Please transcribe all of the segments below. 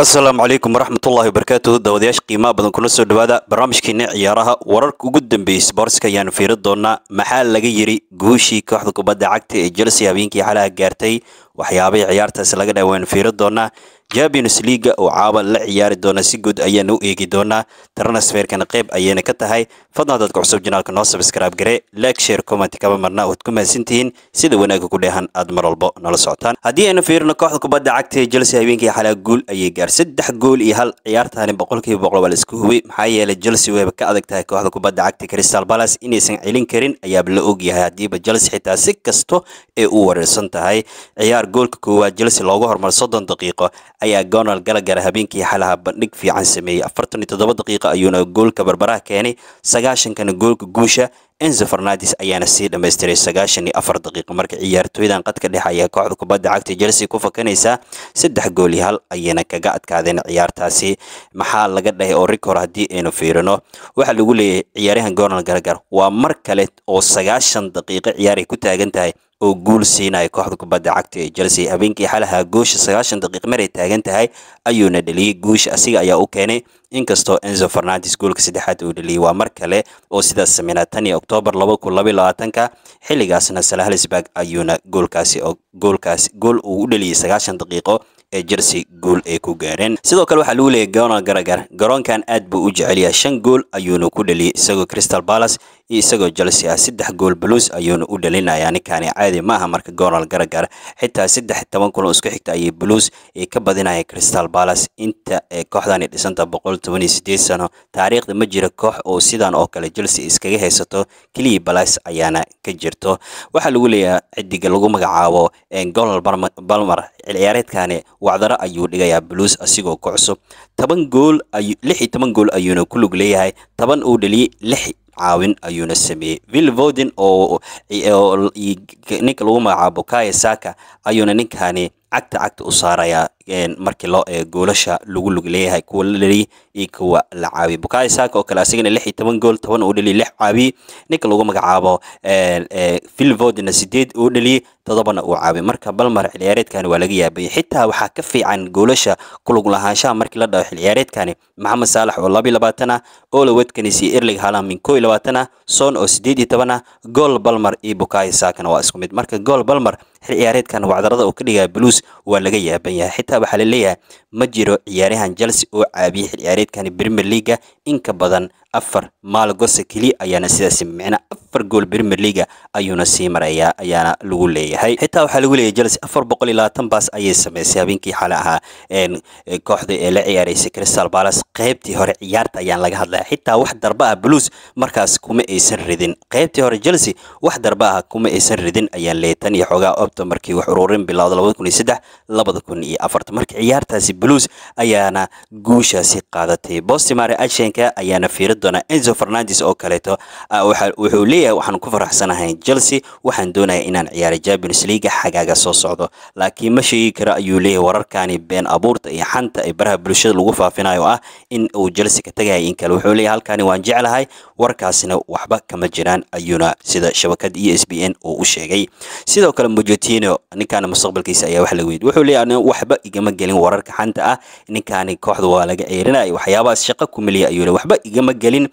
asalaamu calaykum waraxmatullahi wabarakaatuhu daawadayaasha qiimaha badan kuna soo dhowaada barnaamijkeena ciyaaraha wararka ugu dambeeyey sbortska ayaanu fiiri doonaa maxaa laga yiri guushii kooxda kubadda cagta ee chelsea habeenkii xalaha gaartay waxyaabay ciyaartaasi laga dhaha waanu fiiri doonaa champions leaga oo caawa la ciyaari doona si guud ayaana u eegi doonaa transferkan qayb ayayna ka tahay fadna dadka cusub janaalka noo sabskraib gare like share comment kaba marna waad ku mahadsantihiin sida wanaagga ku dheehan aad mar walbo nala socotaan haddii aynu fiirno kooxda kubadda cagta ee Chelsea habeenkii xalaa guul ayay gaar saddex gool iyo hal ciyaartaani boqolkiiba boqol waa la isku hubay maxaa yeelay Chelsea wayba ka adag tahay kooxda kubadda cagta Crystal Palace inaysan celin karin ayaaba la og yahay haddiiba Chelsea xitaa si kasto ee u wareersan tahay ciyaar goolka koowaad Chelsea loogu hormar soddon daqiiqo ayaa goonal galagar habeenkii xalaha bandhig fiican sameeyey afartan iyo toddoba daqiiqa ayuuna goolka barbaraha keenay sagaashankana goolka guusha enzo fernandes ayaana sii dhammaystiray sagaashan iyo afar daqiiqo marka ciyaartooydan qadka dhex ayaa kooxda kubadda cagta chelsea ku fakanaysaa saddex gool iyo hal ayayna kaga adkaadeen ciyaartaasi maxaa laga dhahay oo rikor haddii aynu fiirino waxaa lagu leeyahay ciyaaryahan goonal garagar waa mar kale oo sagaashan daqiiqo ciyaar ay ku taagan tahay oo guul siinaya kooxda kubadda cagta ee Chelsea habeenkii xalaha goosha 9 daqiiq ay taagan tahay ayuuna dhaliyay guusha asiga ayaa u keenay inkastoo Enzo Fernandes goolka saddexaad uu dhaliyay waa mar kale oo sidaas sameynaa tan iyo Oktoobar 2022ka xilligaasna Salahlisberg ayuuna goolkaasi goolkaas gool uu u dhaliyay 9 daqiiqo ee Chelsea guul ay ku gaareen sidoo kale waxaa lagu leeyahay Conor garagar garoonkan aad buu u jecel yahay shan gool ayuuna ku dhaliyay isagoo Crystal Palace isagoo Chelsea ah saddex gool blues ayuuna u dhalinayaa ninkaani caadi maaha marka Gonal gargar xitaa saddex toban kulan isku xigta ayay blues ay ka badinayeen Crystal Palace inta ee kooxdani dhisanta boqol toban iyo sideed sano taariikhda ma jira koox oo sidan oo kale Chelsea iskaga haysato keliya Palace ayaana ka jirto waxaa lagu leeyahay cidiga lagu magacaabo Gonal Palmer ciyaareedkani wacdaro ayuu dhigayaa blues asigoo ku cusub toban gool ayuu lix iyo toban gool ayuuna ku lug leeyahay toban uu dhaliyay lix caawin ayuuna sameeyey vill vodin oo ninka lagu magacaabo kaya saka ayuuna ninkani cagta cagta u saarayaa markii loo eego goolasha lagu lug leeyahay kuwa la dheliyay iyo kuwa la caawiyay bukayo saaka oo kale asagana lix iyo toban gool toban uu dheliyay lix caawiyey ninka lagu magacaabo filvodna sideed uu dheliyay toddobana uu caawiyay marka balmar xilciyaareedkani waa laga yaabay xitaa waxaa ka fiican goolasha kulug lahaanshaha markii la dhaho xilciyaareedkani maxamed saalax oo laba iyo labaatan ah ola wedkanis iyo erling haalan min koo iyo labaatan ah son oo sideed iyo toban gool balmar iyo bukayo saakana waa isku mid marka gool balmar xil ciyaareedkan wacdarada uu ka dhigaa blues waa laga yaaban yahay xitaa waxaa la leeyahay ma jiro ciyaaryahan chelsea oo caabiyay xil ciyaareedkan premier leaga in ka badan afar maal gose keli ayaana sidaasi micna afar gool premier leaga ayuuna sii marayaa ayaana lagu leeyahay xitaa waxaa lagu leeyahay chelsea afar boqol iyo baas ayay samaysay habeenkii xale ahaa kooxda ee la ciyaaraysay crystal palace qaybtii hore ciyaarta ayaan laga hadlaya xitaa wax darba ah blues markaas kuma aysan ridin qaybtii hore chelsea wax darba ah kuma aysan ridin ayaan leeyay tan iyo xoogaa obta markii wax ururin bilowda labada kun iyo saddex labada kun iyo afartan marka ciyaartaasi blues ayaana guushaasi qaadatay bostimare ashenka ayaana fiirad doonaa enzo fernandes oo kaleeto ah, wuxuu leeyahay waxaan ku faraxsanahay chelsea waxaan doonaya inaan ciyaaray champions leaga xagaaga soo socdo laakiin ma sheegi karo ayuu leeyahay wararkani been abuurta iyo xanta ay baraha bulshada lagu faafinayo ah in uu chelsea ka tagaya in kale wuxuu leeyahay halkani waan jeclahay warkaasina waxba kama jiraan ayuuna sida shabakad e s b n uu u sheegay sidoo kale mojotino ninkaana mustaqbalkiisa ayaa wax laga weydi wuxuu leeyahay waxba igama gelin wararka xanta ah ninkaani kooxda waa laga ceerinaya waxyaabahaas shaqa kumeliya ayuu le waxba igama gelin gelin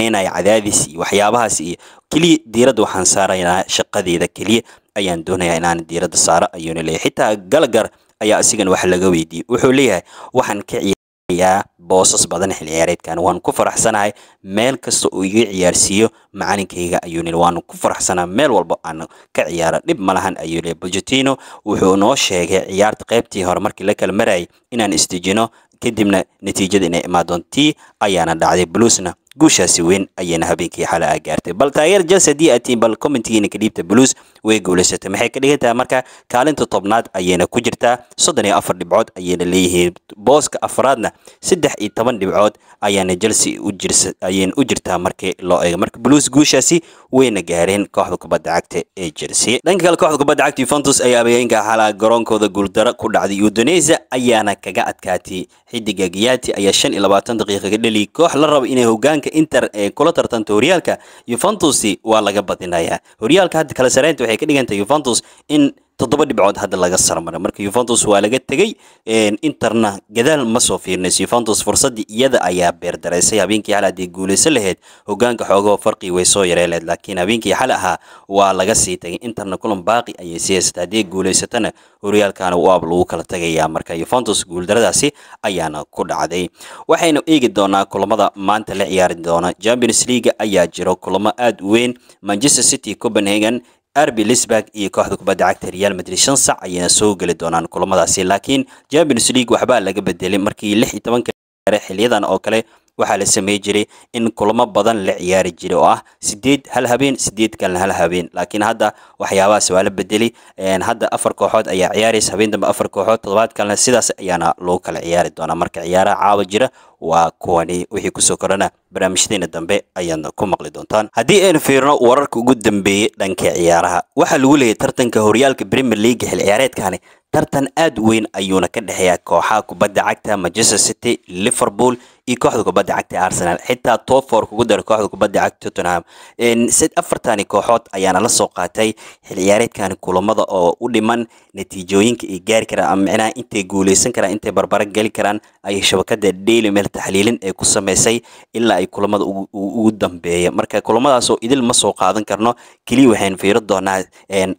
inay cadaadis iyo waxyaabahaas iyo keliya diiradda waxaan saaraynaa shaqadeeda keliya ayaan doonayaa inaan diiradda saaro ayuuna leeyahay xitaa galagar ayaa isigana wax laga weydiiyey wuxuu leeyahay waxaan ka ciyaarayaa boosas badan xil ciyaareedkan waan ku faraxsanahay meel kasta uu iga ciyaarsiiyo macalinkayga ayuunil waan ku faraxsanaa meel walba aan ka ciyaaro dhib malahan ayuu leeyahay bojetino wuxuu noo sheegay ciyaarta qaybtii hore markii la kala marayay inaan istijino kadibna natiijada inay imaadoontii ayaana dhacday bluesna guushaasi weyn ayayna habeenkii xale ah gaartay bal taageer jels haddii aad bal commentigiina kadhiibta blues way guulaysatay maxay ka dhigan marka kaalinta tobnaad ayayna ku jirtaa soddon iyo afar dhibcood ayayna leeyihiin booska afraadna saddex iyo toban dhibcood ayaana jelse ayayna u jirtaa markii loo eego marka blues guushaasi wayna gaareen kooxda kubadda cagta ee jelse dhanka kale kooxda kubadda cagta yuventus ayaa abeyeenka xalaha ah, garoonkooda guuldaro ku dhacday udonesa ayaana kaga adkaatay xidiga giyati ayaa shan iyo labaatan daqiiqa ka dheli koox la raba inay hogaanka horyaalka inter ee kula tartanta horyaalka yuventus waa laga badinayaa horyaalka hadda kala saraynta waxay ka dhigantahay yuventus in toddoba dhibcood hadda laga sarmaray marka yuventus waa laga tegey interna gadaal ma soo fiirnayso yuventus fursaddii iyada ayaa beerdareysay habeenkii xal haddii guulaysan lahayd hogaanka xoogaho farqii way soo yareeleed laakiin habeenkii xal ahaa waa laga sii tegay interna kulan baaqi ayay sii haysatay haddii guulaysatana horyaalkaana waab lagu kala tegayaa marka yuventus guuldaradaasi ayaana ku dhacday waxaynu eegi doonaa kulamada maanta la ciyaari doona champions leaga ayaa jiro kulamo aad weyn manchester city copenhagen arbi lisburg iyo kooxda kubadda cagta real madrid shan sac ayayna soo geli doonaan kulamadaasi laakiin champions league waxbaa laga bedelay markii lix iyo tobanka xiliyadan oo kale waxaa la samey jiray in kulamo badan la ciyaari jiray oo ah sideed hal habeen sideed kalna hal habeen laakiin hadda waxyaabahaas waa la bedeli hadda afar kooxood ayaa ciyaaraysa habeen dambe afar kooxood toddobaad kalena sidaas ayaana loo kala ciyaari doonaa marka ciyaaraha caawa jira waa kuwani wixii kusoo korana barnaamijyadeena dambe ayaad ku maqli doontaan haddii aynu fiirno wararka ugu dambeeyey dhanka ciyaaraha waxaa lagu leeyahy tartanka horyaalka premier league xil ciyaareedkani tartan aad weyn ayuuna ka dhexeeyaa kooxaha kubadda cagta manchester city liverpool iyo kooxda kubadda cagta arsenal xitaa tofor kugu daro kooxda kubadda cagta tottenham afartani kooxood ayaana la soo qaatay xilciyaareedkan kulamada oo u dhiman natiijooyinka ay gaari karaan ama micnaha intay guuleysan karaan intay barbara geli karaan ayay shabakada daily mail taxliilin ee ku samaysay ilaa ay kulamada ugu dambeeya marka kulamadaasoo idil ma soo qaadan karno keliya waxayn fiiro doonaa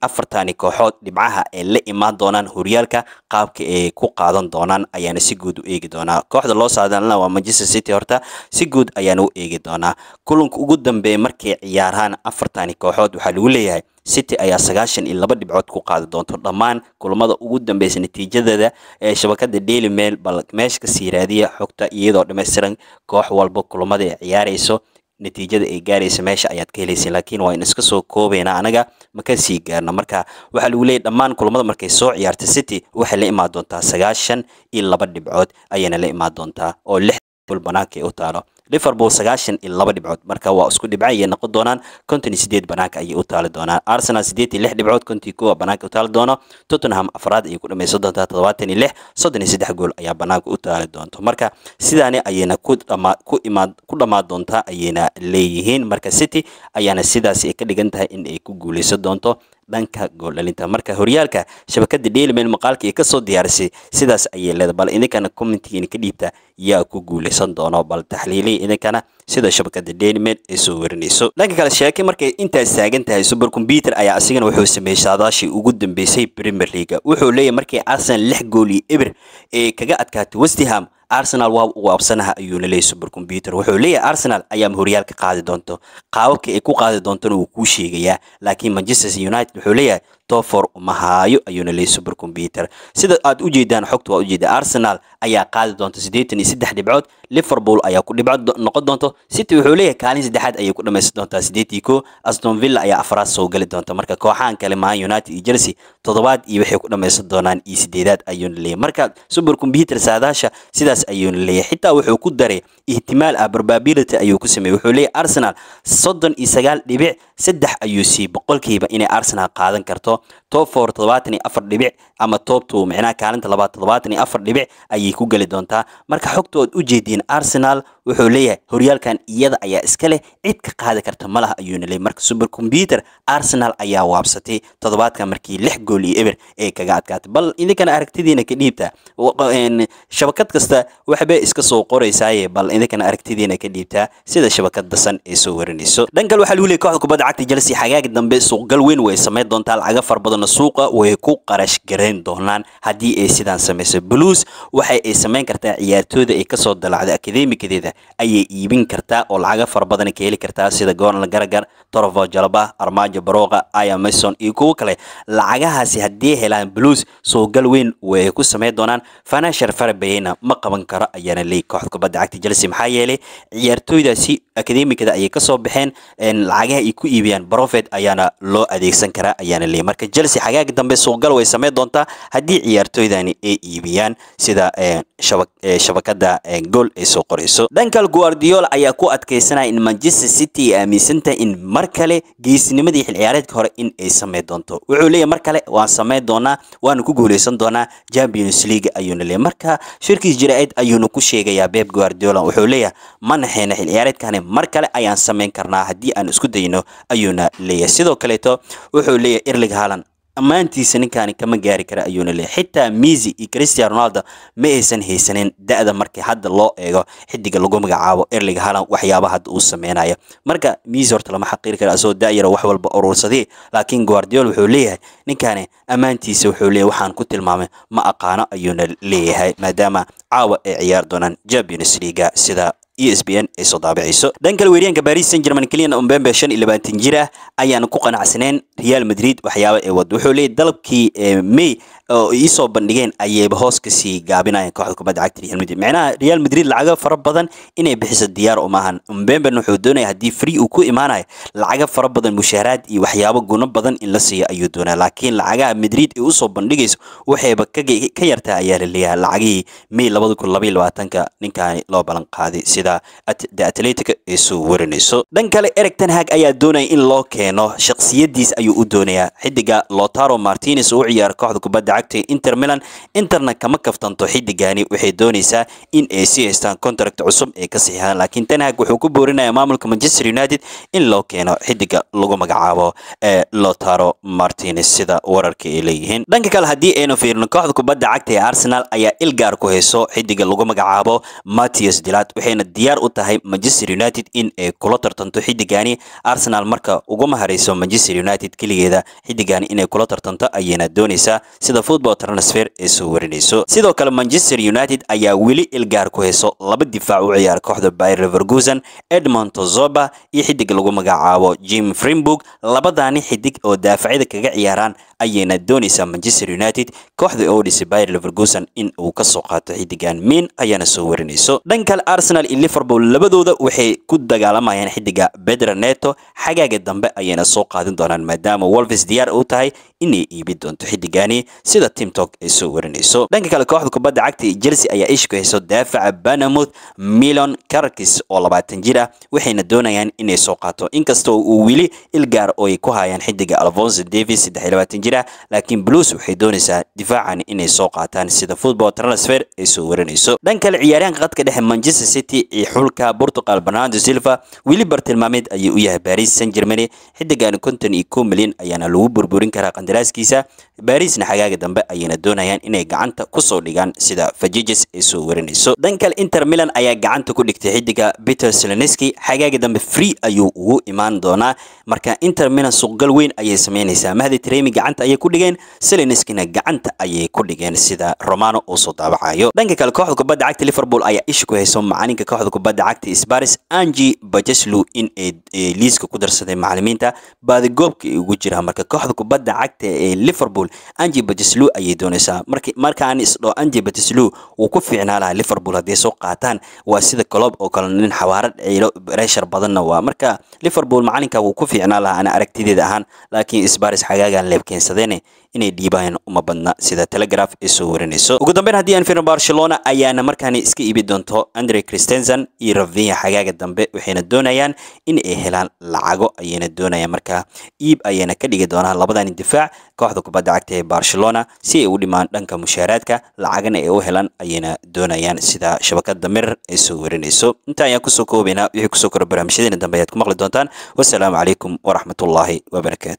afartani kooxood dhibcaha ee la imaan doonaan horyaalka qaabka ay ku qaadan doonaan ayaana si guud u eegi doonaa kooxda loo saadaalina waa manchester manchester city horta si guud ayaan u eegi doonaa kulanka ugu dambeeya markay ciyaaraan afartani kooxood waxaa lagu leeyahay city ayaa sagaashan iyo laba dhibcood ku qaadi doonto dhammaan kulamada ugu dambeysa natiijadeeda ee shabakada daily mail bal meesha kasii raadiya xogta iyadoo dhammaystiran koox walba kulamada ay ciyaarayso natiijada ay gaaraysa meesha ayaad ka helayseen laakiin waa in iska soo koobaynaa anaga maka sii gaarno marka waxaa lagu leeyahy dhammaan kulamada markay soo ciyaarta city waxay la imaan doontaa sagaashan iyo laba dhibcood ayayna la imaan doontaa oo banaanka ee u taalo liverpool sagaashan iyo laba dhibcood marka waa isku dhibca ayay noqon doonaan konton iyo sideed banaanka ayay u taali doonaan arsenal sideed iyo lix dhibcood konton iyo kuwa banaanka u taali doono tottenham afraad ayay ku dhameysan doontaa toddobaatan iyo lix soddon iyo saddex gool ayaa banaanka u taali doonto marka sidaani ayayna ku dhama ku imaad ku dhammaan doontaa ayayna leeyihiin marka city ayaana sidaas ay ka dhigan tahay in ay ku guuleysan doonto dhanka gooldhalinta marka horyaalka shabakada dheelmen maqaalka ay kasoo diyaarisay sidaas ayay leeda bal idinkana commentigiina ka dhiibta yaa ku guuleysan doono bal taxliilihi idinkana sida shabakada dheelmen ay soo warinayso dhanka kale sheeke markay intaas taagan tahay combuter ayaa asigana wuxuu sameeyey saadaashii ugu dambeysay premier leaga wuxuu leeyahy markay arsenal lix gool iyo eber ee kaga adkaatay westham arsenal waa ugu absanaha ayuu super computer wuxuu leeyahay arsenal ayaa horyaalka qaadi doonto qaababka ay ku qaadi doontona wuu kuu sheegayaa laakiin manchester united wuxuu leeyahay christopher mahaayo ayuuna leeyay super computer sida aad u jeedaan xogta waa u jeedaa arsenal ayaa qaadi doonta siddeetan iyo saddex dhibcood liverpool ayaa ku dhibco noqon doonto city wuxuu leeyahay kaalin saddexaad ayay ku dhammaysan doontaa siddeed iyo koo aston villa ayaa afraad soo gali doonta marka kooxaan kale man united iyo chelsea toddobaad iyo waxay ku dhammaysan doonaan iyo siddeedaad ayuuna leeyahay marka super computer saadaasha sidaas ayuuna leeyahay xitaa wuxuu ku daray ihtimaal ah ayuu ku sameeyey wuxuu leeyahay arsenal soddon iyo sagaal dhibic saddex ayuu siiyey boqolkiiba inay arsenal qaadan karto toob for toddobaatan iyo afar dhibic ama toobtu micnaha kaalinta labaad toddobaatan iyo afar dhibic ayay ku geli doontaa marka xogta u jeediin arsenal wuxuu leeyahay horyaalkan iyada ayaa iska leh cid ka qaadi karta malaha laha ayuuna leey marka subercombyuter arsenal ayaa waabsatay toddobaadka markii lix gool iyo eber ee kaga adkaatay bal idinkana aragtidiina ka dhiibta shabakad kasta waxbay iska soo qoraysaaye bal idinkana aragtidiina ka dhiibtaa sida shabakad dasan ee soo warinayso dhankan waxaa lagu leeyay kooxda kubadda cagta Chelsea xagaag dambe suuqgal weyn way sameyn doontaa lacaga far badan suuqa way ku qarash garayn doonaan haddii ay sidaan samayso blues waxa ay sameyn kartaa ciyaartooyda ay ka dalacday akademigadeeda ayay iibin kartaa oo lacaga fara ka heli kartaa sida goonal garagar torovo jalaba armaajo barooqa aya mason iyo kuwo kale lacagahaasi haddii helaan blues soogal weyn way ku samayn doonaan fanashar farabeyena ma qaban karo ayaana leey kooxda kubadda cagta chelsea maxaa yeelay ciyaartooydaasi akademikada ayay kasoo baxeen lacagaha ay ku iibiyaan profit ayaana loo adeegsan karaa ayaana leey marka chelsea xagaag dambe soogal way samayn doontaa haddii ciyaartooydani ay iibiyaan sida shabakada gool ay soo qorayso dhanka guardiola ayaa ku adkaysanaya in manchester city ay aaminsantahay in mar kale geesinimadii xil ciyaareedka hore in ay samayn doonto wuxuu leeyahy mar kale waan samayn doonaa waana ku guuleysan doonaa champions league ayuuna leeyay marka shirkiis jira-eed ayuuna ku sheegayaa beb guardiola wuxuu leeyahay ma naxayna xil mar kale ayaan samayn karnaa haddii aan isku dayno ayuuna leeyahay sidoo kaleeto wuxuu leeyahay erlig haalan ammaantiisa ninkaani kama gaari kara ayuuna leeyahy xitaa miisi iyo christian ronaldo ma aysan haysanin da-da markii hadda loo eego xidiga lagu magacaabo erlig halan waxyaaba hadda uu sameynayo marka miisi horta lama xaqiiri kara asagoo da-yaro wax walba uruursadii laakiin guardiol wuxuu leeyahay ninkaani ammaantiisa wuxuu leeyahy waxaan ku tilmaamay ma aqaano ayuuna leeyahay maadaama caawa ay ciyaar doonaan champions leaga sida iyo sbn ay soo daabicayso dhan kale weeryaanka baris san german keliyan umbembe shan iyo labaatan jir ah ayaan ku qanacsaneen real madrid waxyaaba ee wad wuxuu leeyahy dalabkii eh, may oo iisoo bandhigeen ayayba hoos kasii gaabinayeen kooxda kubadda cagta real madrid micnaha real madrid lacago fara badan inay bixiso diyaar umaahan umbemben wuxuu doonaya haddii free uu ku imaanayo lacago fara badan mushaharaad iyo waxyaabo guno badan in la siiyo ayuu doonaya laakiin lacagaha madrid ee usoo bandhigayso waxayba ka yartaa ayaa laleeyahay lacagihii may labada kun labaiyo labaatanka ninkaani loo ballan qaaday sida kooxda the atletic ay soo warinayso dhan kale ereg tanhag ayaa doonaya in loo keeno shakhsiyadiis ayuu u doonayaa xidiga lotaro martinez oo u ciyaara kooxda kubadda cagta inter milan interna kama kaftanto xidigani waxay doonaysaa in ay sii haystaan contract cusub ee ka saxiixaan laakiin tanhag wuxuu ku boorinayaa maamulka manchester united in loo keeno xidiga lagu magacaabo ee lotaro martinez sida wararka ay leeyihiin dhanka kale haddii aynu fiirino kooxda kubadda cagta ee arsenal ayaa ilgaar ku hayso xidiga lagu magacaabo matias dilat waxayna diyaar u tahay manchester united in ay kula tartanto xiddigaani arsenal marka uga maharayso manchester united keligeeda xiddigaani inay kula tartanto ayayna doonaysaa sida football transfer ay soo warinayso sidoo kale manchester united ayaa weli ilgaar ku hayso laba difaac u ciyaar kooxda bayer leverkusen edmond tozoba iyo xidig lagu magacaabo jim frimburg labadani xidig oo daafacyada kaga ciyaaraan ayayna doonaysaa manchester united kooxda oo dhisay bayer leverguson in uu ka soo qaato xidigan miin ayaana soo warinayso dhan arsenal iyo liverpool labadooda waxay ku dagaalamayaan xidiga bedra neto xagaaga dambe ayayna soo qaadin doonaan maadaama wolves diyaar u tahay inay iibin doonto xiddigaani sida timtok ay soo warinayso dhanka kale kooxda kubadda cagta chelsea ayaa isha ku hayso daafaca banamouth milon karakis oo labaatan jir ah waxayna doonayaan inay soo qaato inkastoo uu wili ilgaar oo ah ay ku hayaan xidiga alfonso davis saddex iyo labaatan jir ah laakiin blues waxay doonaysaa difaacan inay soo qaataan sida football transfer ay soo warinayso dhan kale ciyaaryahanka qadka dhexe manchester city ee xulka portugal bernardo silva wili bartilmaameed ayuu u yahay baris saint germany xiddigan konton iyo kow milyan ayaana lagu burburin karaa daraaskiisa baariisna xagaaga dambe ayayna doonayaan inay gacanta kusoo dhigaan sida fajijes ay soo warinayso dankal inter milan ayaa gacanta ku dhigtay xidiga peter seleneski xagaaga dambe free ayuu ugu imaan doonaa marka inter milan suqgal weyn ayay samaynaysaa mahdi tremi gacanta ayay ku dhigeen seleneskina gacanta ayay ku dhigeen sida romano uu soo daabacayo dhanka kale kooxda kubadda cagta liverpool ayaa isha ku hayso macalinka kooxda kubadda cagta sparis angi bajeslu in ay liiska ku darsaday macalimiinta baadigoobka ay ugu jira marka kooxda kubadda cagta ee liverpool anji batislu ayay doonaysaa markaan isdho anji batislu wuu ku fiicnaa lahaa liverpool hadday soo qaataan waa sida colob oo kale nin xawaare dhiciilo breshar badanna waa marka liverpool macalinka wuu ku fiicnaa lahaa ana aragtideeda ahaan laakiin sbaris xagaagan leebkeensadeen inay dhiibaan uma badna sida telegraf ay soo warinayso ugu dambeyn haddii aan fiirno barcelona ayaana markaani iska iibi doonto andre christensen iyo ravinya xagaaga dambe waxayna doonayaan in ay helaan lacago ayayna doonayaan markaa iib ayayna ka dhigi doonaan labadan difaac kooxda kubadda cagta ee barcelona si ay u dhimaan dhanka mushaaraadka lacagana ay u helaan ayayna doonayaan sida shabakada mir ay soo warinayso intaa ayaan kusoo koobaynaa wixii kusoo kora barnaamijyadeena dambe ayaad ku maqli doontaan والسلام عليكم ورحمة الله